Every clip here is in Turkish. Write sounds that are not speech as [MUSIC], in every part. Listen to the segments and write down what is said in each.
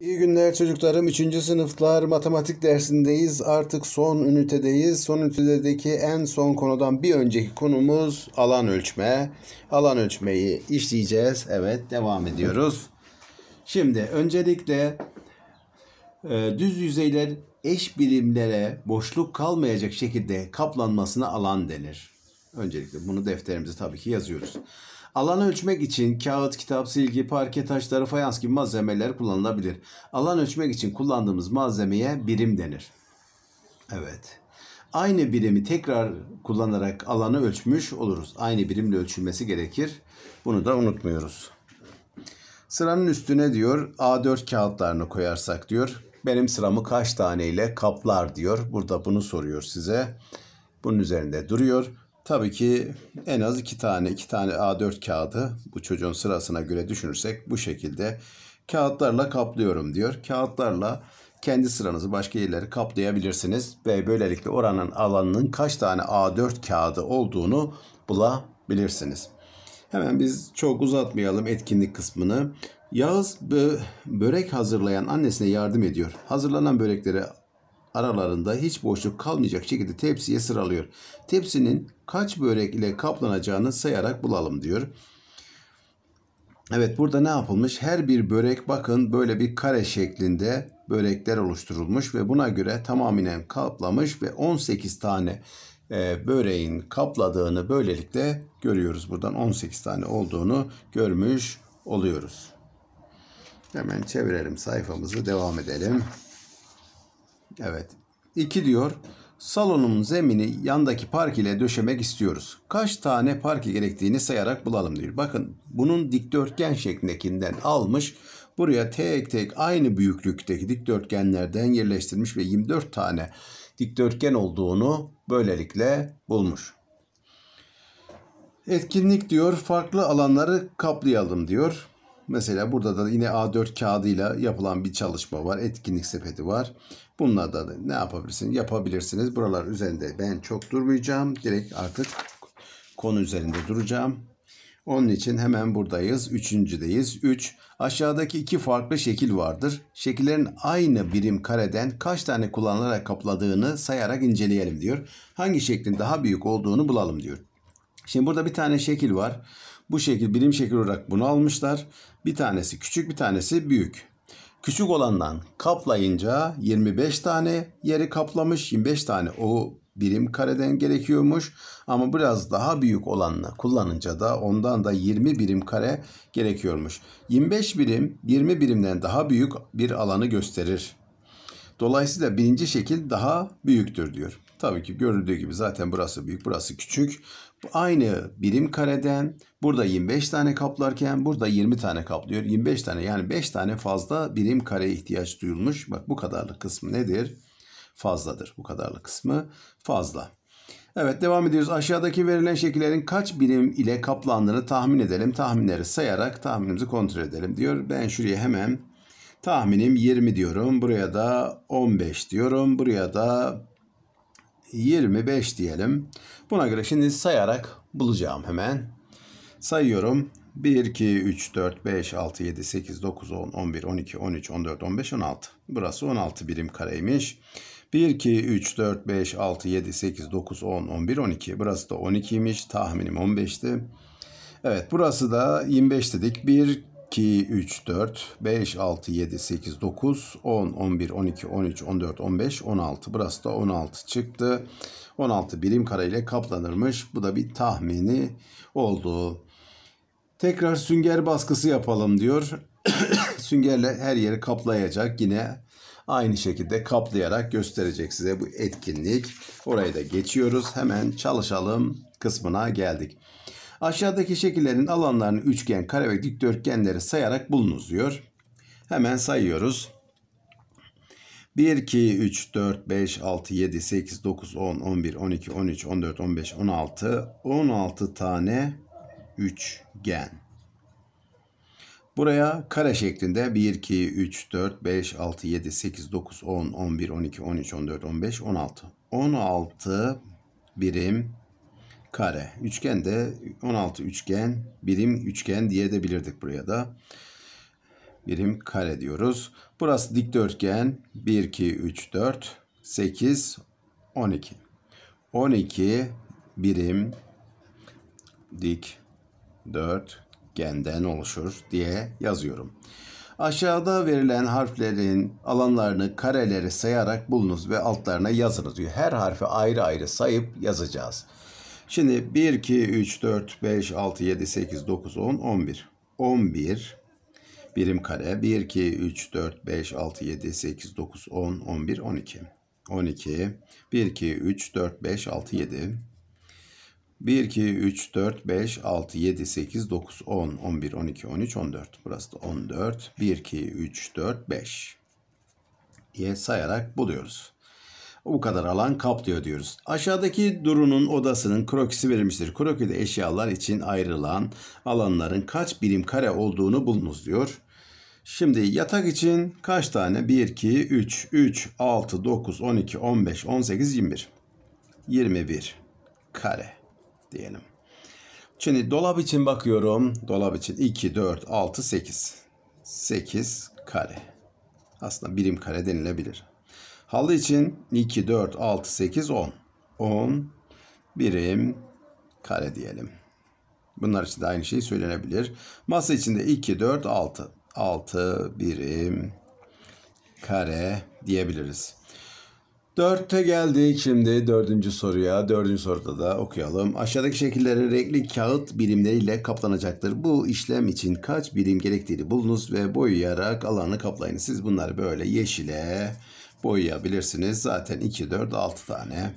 İyi günler çocuklarım. 3. sınıflar matematik dersindeyiz. Artık son ünitedeyiz. Son ünitedeki en son konudan bir önceki konumuz alan ölçme. Alan ölçmeyi işleyeceğiz. Evet devam ediyoruz. Şimdi öncelikle e, düz yüzeyler eş birimlere boşluk kalmayacak şekilde kaplanmasına alan denir. Öncelikle bunu defterimize tabii ki yazıyoruz. Alanı ölçmek için kağıt, kitap, silgi, parke taşları, fayans gibi malzemeler kullanılabilir. Alan ölçmek için kullandığımız malzemeye birim denir. Evet. Aynı birimi tekrar kullanarak alanı ölçmüş oluruz. Aynı birimle ölçülmesi gerekir. Bunu da unutmuyoruz. Sıranın üstüne diyor A4 kağıtlarını koyarsak diyor. Benim sıramı kaç tane ile kaplar diyor. Burada bunu soruyor size. Bunun üzerinde duruyor. Tabii ki en az iki tane, iki tane A4 kağıdı bu çocuğun sırasına göre düşünürsek bu şekilde kağıtlarla kaplıyorum diyor. Kağıtlarla kendi sıranızı başka yerleri kaplayabilirsiniz ve böylelikle oranın alanının kaç tane A4 kağıdı olduğunu bulabilirsiniz. Hemen biz çok uzatmayalım etkinlik kısmını. Yağız börek hazırlayan annesine yardım ediyor. Hazırlanan börekleri aralarında hiç boşluk kalmayacak şekilde tepsiye sıralıyor. Tepsinin kaç börek ile kaplanacağını sayarak bulalım diyor. Evet burada ne yapılmış? Her bir börek bakın böyle bir kare şeklinde börekler oluşturulmuş ve buna göre tamamen kaplamış ve 18 tane e, böreğin kapladığını böylelikle görüyoruz. Buradan 18 tane olduğunu görmüş oluyoruz. Hemen çevirelim sayfamızı devam edelim. Evet. 2 diyor. Salonun zemini yandaki park ile döşemek istiyoruz. Kaç tane parki gerektiğini sayarak bulalım diyor. Bakın bunun dikdörtgen şeklindekinden almış. Buraya tek tek aynı büyüklükteki dikdörtgenlerden yerleştirmiş ve 24 tane dikdörtgen olduğunu böylelikle bulmuş. Etkinlik diyor farklı alanları kaplayalım diyor. Mesela burada da yine A4 kağıdıyla yapılan bir çalışma var. Etkinlik sepeti var. Bunlarda da ne yapabilirsiniz? Yapabilirsiniz. Buralar üzerinde ben çok durmayacağım. Direkt artık konu üzerinde duracağım. Onun için hemen buradayız. Üçüncüdeyiz. Üç. Aşağıdaki iki farklı şekil vardır. Şekillerin aynı birim kareden kaç tane kullanılarak kapladığını sayarak inceleyelim diyor. Hangi şeklin daha büyük olduğunu bulalım diyor. Şimdi burada bir tane şekil var. Bu şekil birim şekil olarak bunu almışlar. Bir tanesi küçük bir tanesi büyük. Küçük olandan kaplayınca 25 tane yeri kaplamış. 25 tane o birim kareden gerekiyormuş. Ama biraz daha büyük olanla kullanınca da ondan da 20 birim kare gerekiyormuş. 25 birim 20 birimden daha büyük bir alanı gösterir. Dolayısıyla birinci şekil daha büyüktür diyor. Tabii ki görüldüğü gibi zaten burası büyük, burası küçük aynı birim kareden burada 25 tane kaplarken burada 20 tane kaplıyor. 25 tane yani 5 tane fazla birim kareye ihtiyaç duyulmuş. Bak bu kadarlık kısmı nedir? Fazladır. Bu kadarlık kısmı fazla. Evet devam ediyoruz. Aşağıdaki verilen şekillerin kaç birim ile kaplandığını tahmin edelim. Tahminleri sayarak tahminimizi kontrol edelim diyor. Ben şuraya hemen tahminim 20 diyorum. Buraya da 15 diyorum. Buraya da 25 diyelim. Buna göre şimdi sayarak bulacağım hemen. Sayıyorum. 1, 2, 3, 4, 5, 6, 7, 8, 9, 10, 11, 12, 13, 14, 15, 16. Burası 16 birim kareymiş. 1, 2, 3, 4, 5, 6, 7, 8, 9, 10, 11, 12. Burası da 12'ymiş. Tahminim 15'ti. Evet burası da 25 dedik. 1, 2, 3, 4, 5, 6, 7, 8, 9, 10, 11, 12, 13, 14, 15, 16. Burası da 16 çıktı. 16 birim kare ile kaplanırmış. Bu da bir tahmini oldu. Tekrar sünger baskısı yapalım diyor. [COUGHS] Süngerle her yeri kaplayacak. Yine aynı şekilde kaplayarak gösterecek size bu etkinlik. Orayı da geçiyoruz. Hemen çalışalım kısmına geldik. Aşağıdaki şekillerin alanlarını üçgen, kare ve dikdörtgenleri sayarak bulunuz diyor. Hemen sayıyoruz. 1, 2, 3, 4, 5, 6, 7, 8, 9, 10, 11, 12, 13, 14, 15, 16. 16 tane üçgen. Buraya kare şeklinde 1, 2, 3, 4, 5, 6, 7, 8, 9, 10, 11, 12, 13, 14, 15, 16. 16 birim kare. Üçgen de 16 üçgen, birim üçgen diye de bilirdik buraya da. Birim kare diyoruz. Burası dikdörtgen 1, 2, 3, 4, 8, 12. 12 birim dik dörtgenden oluşur diye yazıyorum. Aşağıda verilen harflerin alanlarını kareleri sayarak bulunuz ve altlarına yazınız diyor. Her harfi ayrı ayrı sayıp yazacağız. Şimdi 1, 2, 3, 4, 5, 6, 7, 8, 9, 10, 11. 11 birim kare. 1, 2, 3, 4, 5, 6, 7, 8, 9, 10, 11, 12. 12, 1, 2, 3, 4, 5, 6, 7. 1, 2, 3, 4, 5, 6, 7, 8, 9, 10, 11, 12, 13, 14. Burası da 14. 1, 2, 3, 4, 5 diye sayarak buluyoruz. Bu kadar alan kaplıyor diyoruz. Aşağıdaki Duru'nun odasının krokisi verilmiştir. Krokide eşyalar için ayrılan alanların kaç birim kare olduğunu bulunuz diyor. Şimdi yatak için kaç tane? 1, 2, 3, 3, 6, 9, 12, 15, 18, 21. 21 kare diyelim. Şimdi dolap için bakıyorum. Dolap için 2, 4, 6, 8. 8 kare. Aslında birim kare denilebilir. Halı için 2, 4, 6, 8, 10. 10 birim kare diyelim. Bunlar için de aynı şey söylenebilir. Masa içinde 2, 4, 6. 6 birim kare diyebiliriz. 4'te geldik şimdi dördüncü soruya. Dördüncü soruda da okuyalım. Aşağıdaki şekilleri renkli kağıt birimleriyle kaplanacaktır. Bu işlem için kaç birim gerektiğini bulunuz ve boyayarak alanı kaplayın. Siz bunları böyle yeşile, boyayabilirsiniz. Zaten 2, 4, 6 tane.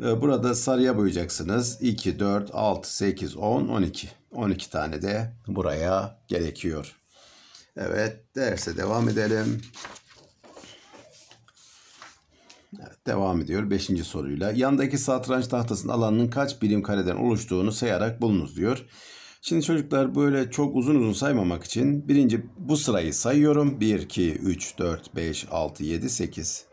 Ee, burada sarıya boyayacaksınız. 2, 4, 6, 8, 10, 12. 12 tane de buraya gerekiyor. Evet derse devam edelim. Evet, devam ediyor 5. soruyla. Yandaki satranç tahtasının alanının kaç birim kareden oluştuğunu sayarak bulunuz diyor. Şimdi çocuklar böyle çok uzun uzun saymamak için birinci bu sırayı sayıyorum. 1, 2, 3, 4, 5, 6, 7, 8.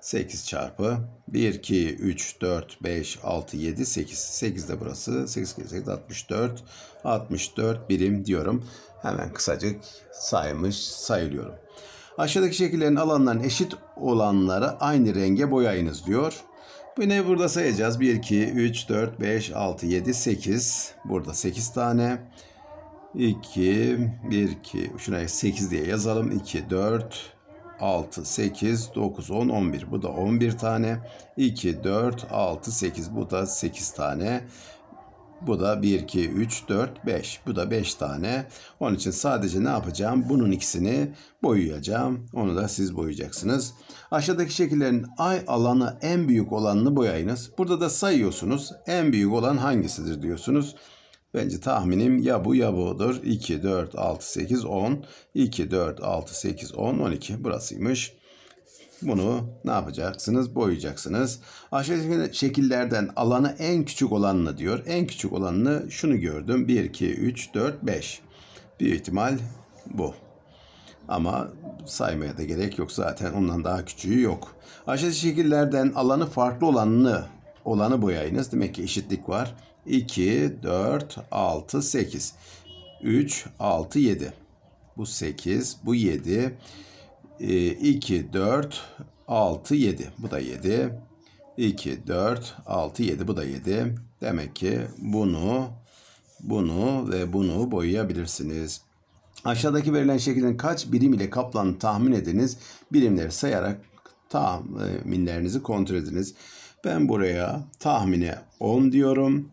8 çarpı 1, 2, 3, 4, 5, 6, 7, 8. 8 de burası. 8 kere 8, 64. 64 birim diyorum. Hemen kısacık saymış sayılıyorum. Aşağıdaki şekillerin alanların eşit olanları aynı renge boyayınız diyor. Yine burada sayacağız. 1, 2, 3, 4, 5, 6, 7, 8. Burada 8 tane. 2, 1, 2. Şuraya 8 diye yazalım. 2, 4, 6, 8, 9, 10, 11. Bu da 11 tane. 2, 4, 6, 8. Bu da 8 tane. Bu da 1, 2, 3, 4, 5. Bu da 5 tane. Onun için sadece ne yapacağım? Bunun ikisini boyayacağım. Onu da siz boyayacaksınız. Aşağıdaki şekillerin ay alanı en büyük olanını boyayınız. Burada da sayıyorsunuz. En büyük olan hangisidir diyorsunuz. Bence tahminim ya bu ya budur. 2, 4, 6, 8, 10. 2, 4, 6, 8, 10, 12. Burasıymış. Bunu ne yapacaksınız? Boyayacaksınız. Aşağıdaki şekillerden alanı en küçük olanını diyor. En küçük olanını şunu gördüm. 1, 2, 3, 4, 5. Bir ihtimal bu. Ama saymaya da gerek yok zaten. Ondan daha küçüğü yok. Aşağıdaki şekillerden alanı farklı olanını olanı boyayınız. Demek ki eşitlik var. 2, 4, 6, 8. 3, 6, 7. Bu 8, bu 7. 2, 4, 6, 7. Bu da 7. 2, 4, 6, 7. Bu da 7. Demek ki bunu, bunu ve bunu boyayabilirsiniz. Aşağıdaki verilen şeklin kaç birim ile kaplandığını tahmin ediniz. Birimleri sayarak tahminlerinizi kontrol ediniz. Ben buraya tahmine 10 diyorum.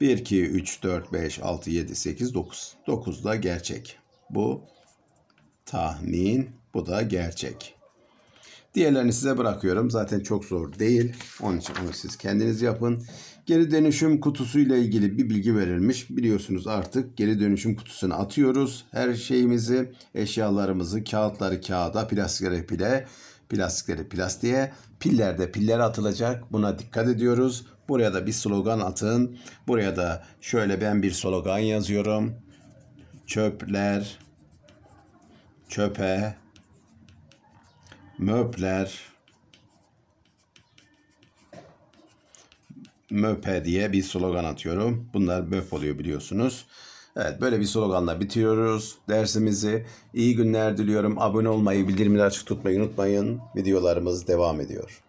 1, 2, 3, 4, 5, 6, 7, 8, 9. 9 da gerçek. Bu tahmin bu da gerçek. Diğerlerini size bırakıyorum. Zaten çok zor değil. Onun için onu siz kendiniz yapın. Geri dönüşüm kutusu ile ilgili bir bilgi verilmiş. Biliyorsunuz artık geri dönüşüm kutusuna atıyoruz. Her şeyimizi, eşyalarımızı, kağıtları kağıda, plastikleri pile, plastikleri plastiğe, piller de piller atılacak. Buna dikkat ediyoruz. Buraya da bir slogan atın. Buraya da şöyle ben bir slogan yazıyorum. Çöpler, çöpe, Möpler Möpe diye bir slogan atıyorum. Bunlar MÖP oluyor biliyorsunuz. Evet böyle bir sloganla bitiriyoruz dersimizi. İyi günler diliyorum. Abone olmayı, bildirimleri açık tutmayı unutmayın. Videolarımız devam ediyor.